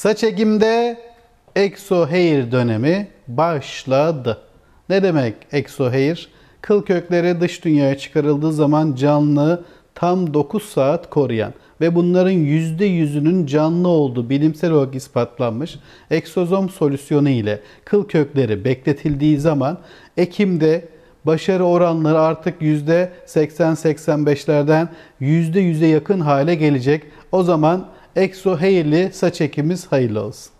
Saç ekimde exo hair dönemi başladı. Ne demek exo hair? Kıl kökleri dış dünyaya çıkarıldığı zaman canlı tam 9 saat koruyan ve bunların %100'ünün canlı olduğu bilimsel olarak ispatlanmış eksozom solüsyonu ile kıl kökleri bekletildiği zaman ekimde başarı oranları artık %80-85'lerden %100'e yakın hale gelecek. O zaman Exo Hair'li saç ekimiz hayırlı olsun.